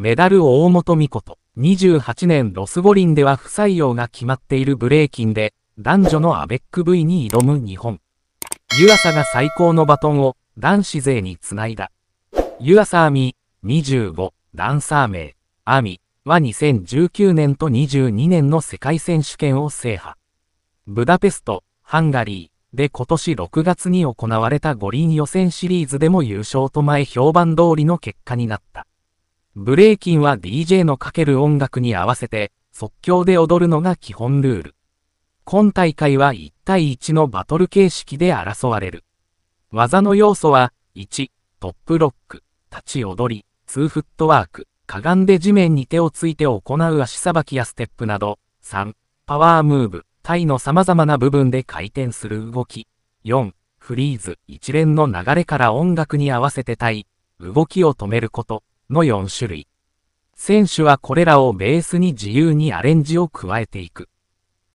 メダル大本美琴。28年ロス五輪では不採用が決まっているブレイキンで、男女のアベック V に挑む日本。湯浅が最高のバトンを男子勢につないだ。湯浅亜美25ダンサー名亜美は2019年と22年の世界選手権を制覇。ブダペスト、ハンガリーで今年6月に行われた五輪予選シリーズでも優勝と前評判通りの結果になった。ブレイキンは DJ のかける音楽に合わせて即興で踊るのが基本ルール。今大会は1対1のバトル形式で争われる。技の要素は、1、トップロック、立ち踊り、2フットワーク、かがんで地面に手をついて行う足さばきやステップなど、3、パワームーブ、体の様々な部分で回転する動き、4、フリーズ、一連の流れから音楽に合わせて体、動きを止めること、の4種類。選手はこれらをベースに自由にアレンジを加えていく。